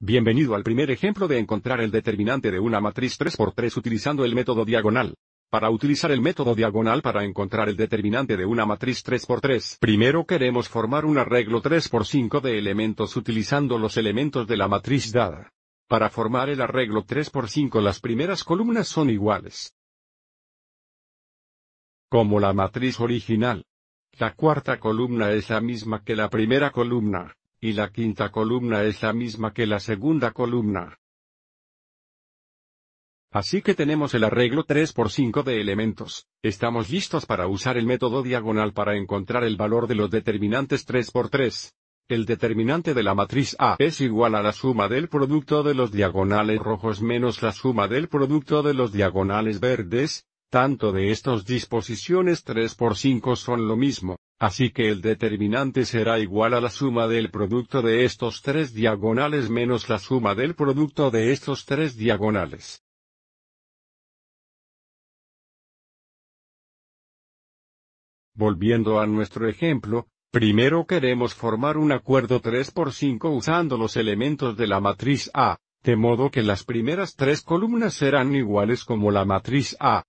Bienvenido al primer ejemplo de encontrar el determinante de una matriz 3x3 utilizando el método diagonal. Para utilizar el método diagonal para encontrar el determinante de una matriz 3x3, primero queremos formar un arreglo 3x5 de elementos utilizando los elementos de la matriz dada. Para formar el arreglo 3x5 las primeras columnas son iguales. Como la matriz original. La cuarta columna es la misma que la primera columna, y la quinta columna es la misma que la segunda columna. Así que tenemos el arreglo 3 por 5 de elementos. Estamos listos para usar el método diagonal para encontrar el valor de los determinantes 3 por 3. El determinante de la matriz A es igual a la suma del producto de los diagonales rojos menos la suma del producto de los diagonales verdes, tanto de estas disposiciones 3 por 5 son lo mismo. Así que el determinante será igual a la suma del producto de estos tres diagonales menos la suma del producto de estos tres diagonales. Volviendo a nuestro ejemplo, primero queremos formar un acuerdo 3 por 5 usando los elementos de la matriz A, de modo que las primeras tres columnas serán iguales como la matriz A,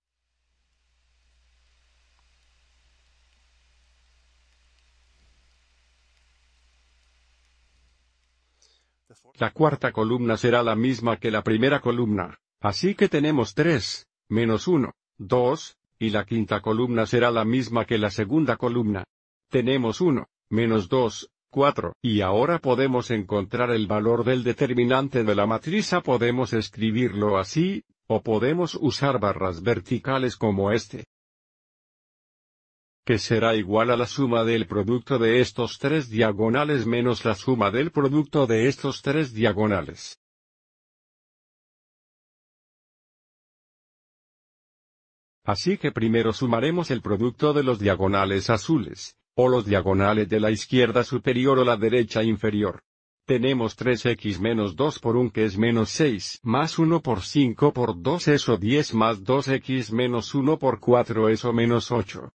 La cuarta columna será la misma que la primera columna, así que tenemos 3, menos 1, 2, y la quinta columna será la misma que la segunda columna. Tenemos 1, menos 2, 4. Y ahora podemos encontrar el valor del determinante de la matriz podemos escribirlo así, o podemos usar barras verticales como este que será igual a la suma del producto de estos tres diagonales menos la suma del producto de estos tres diagonales. Así que primero sumaremos el producto de los diagonales azules, o los diagonales de la izquierda superior o la derecha inferior. Tenemos 3x menos 2 por 1 que es menos 6, más 1 por 5 por 2 eso 10 más 2x menos 1 por 4 eso menos 8.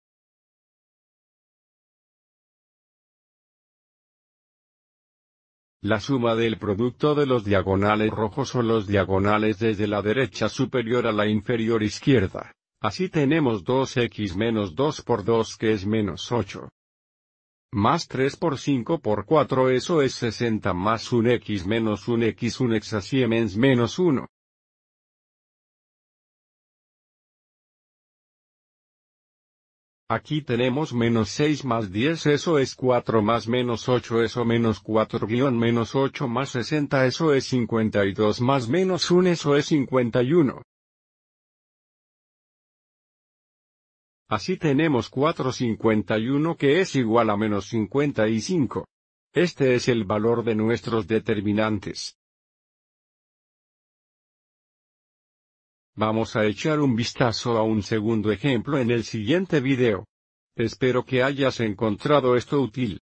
La suma del producto de los diagonales rojos son los diagonales desde la derecha superior a la inferior izquierda. Así tenemos 2x menos 2 por 2 que es menos 8. Más 3 por 5 por 4 eso es 60 más 1x menos 1x un x menos 1. Aquí tenemos menos 6 más 10 eso es 4 más menos 8 eso menos 4 guión menos 8 más 60 eso es 52 más menos 1 eso es 51. Así tenemos 451 que es igual a menos 55. Este es el valor de nuestros determinantes. Vamos a echar un vistazo a un segundo ejemplo en el siguiente video. Espero que hayas encontrado esto útil.